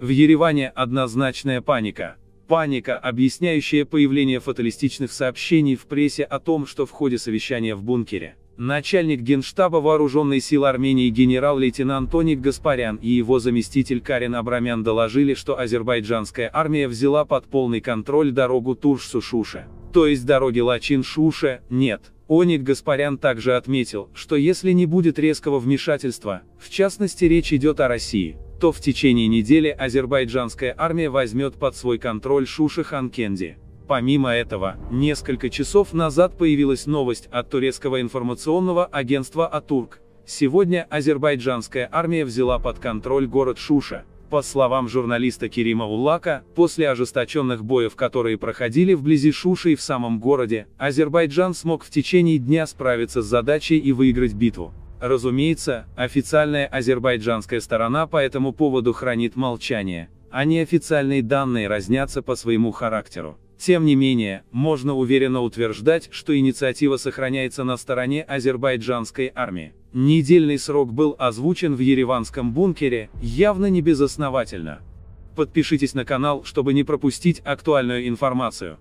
В Ереване однозначная паника. Паника, объясняющая появление фаталистичных сообщений в прессе о том, что в ходе совещания в бункере начальник генштаба вооруженной сил Армении генерал-лейтенант Тоник Гаспарян и его заместитель Карен Абрамян доложили, что азербайджанская армия взяла под полный контроль дорогу турш шуше то есть дороги Лачин-Шуше, нет. Оник Гаспарян также отметил, что если не будет резкого вмешательства, в частности речь идет о России, то в течение недели азербайджанская армия возьмет под свой контроль Шуши-Ханкенди. Помимо этого, несколько часов назад появилась новость от турецкого информационного агентства «Атурк». Сегодня азербайджанская армия взяла под контроль город Шуша. По словам журналиста Керима Улака, после ожесточенных боев, которые проходили вблизи Шуши и в самом городе, Азербайджан смог в течение дня справиться с задачей и выиграть битву. Разумеется, официальная азербайджанская сторона по этому поводу хранит молчание, а неофициальные данные разнятся по своему характеру. Тем не менее, можно уверенно утверждать, что инициатива сохраняется на стороне азербайджанской армии. Недельный срок был озвучен в ереванском бункере, явно не безосновательно. Подпишитесь на канал, чтобы не пропустить актуальную информацию.